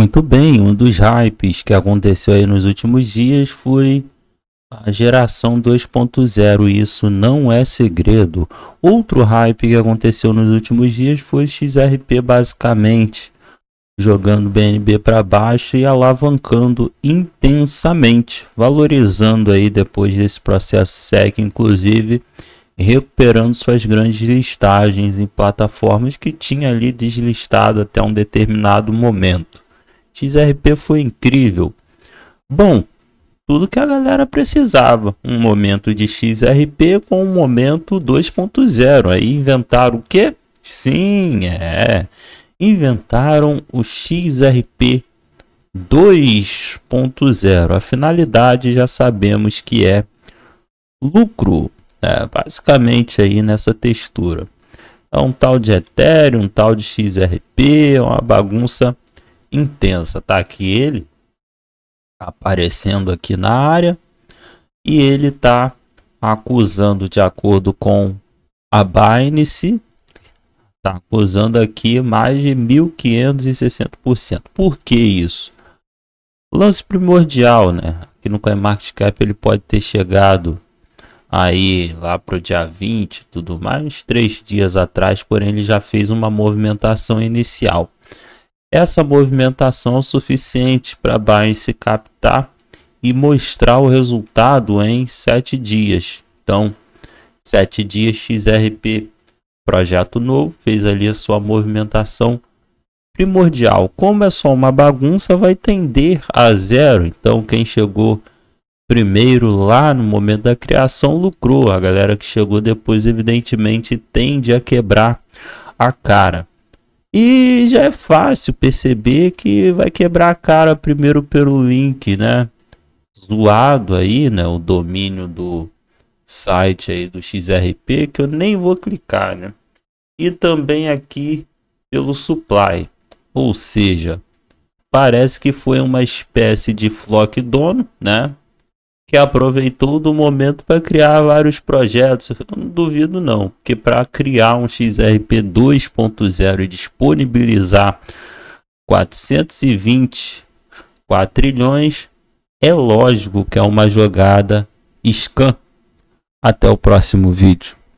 Muito bem, um dos hypes que aconteceu aí nos últimos dias foi a geração 2.0, isso não é segredo. Outro hype que aconteceu nos últimos dias foi XRP basicamente jogando BNB para baixo e alavancando intensamente, valorizando aí depois desse processo SEC, inclusive recuperando suas grandes listagens em plataformas que tinha ali deslistado até um determinado momento. XRP foi incrível. Bom, tudo que a galera precisava. Um momento de XRP com um momento 2.0. Aí inventaram o quê? Sim, é. Inventaram o XRP 2.0. A finalidade já sabemos que é lucro, né? basicamente aí nessa textura. É um tal de Ethereum, um tal de XRP, uma bagunça intensa. Tá aqui ele tá aparecendo aqui na área e ele tá acusando de acordo com a Binance, tá acusando aqui mais de 1.560%. Por que isso? Lance primordial, né? Que no CoinMarketCap ele pode ter chegado aí lá para o dia 20 tudo mais, três dias atrás, porém ele já fez uma movimentação inicial. Essa movimentação é suficiente para Binance captar e mostrar o resultado em 7 dias. Então, 7 dias XRP, projeto novo, fez ali a sua movimentação primordial. Como é só uma bagunça, vai tender a zero. Então, quem chegou primeiro lá no momento da criação lucrou. A galera que chegou depois, evidentemente, tende a quebrar a cara. E já é fácil perceber que vai quebrar a cara primeiro pelo link, né? Zoado aí, né? O domínio do site aí do XRP que eu nem vou clicar, né? E também aqui pelo supply, ou seja, parece que foi uma espécie de flock dono, né? que aproveitou do momento para criar vários projetos. Eu não duvido não, que para criar um XRP 2.0 e disponibilizar 424 trilhões, é lógico que é uma jogada scan. Até o próximo vídeo.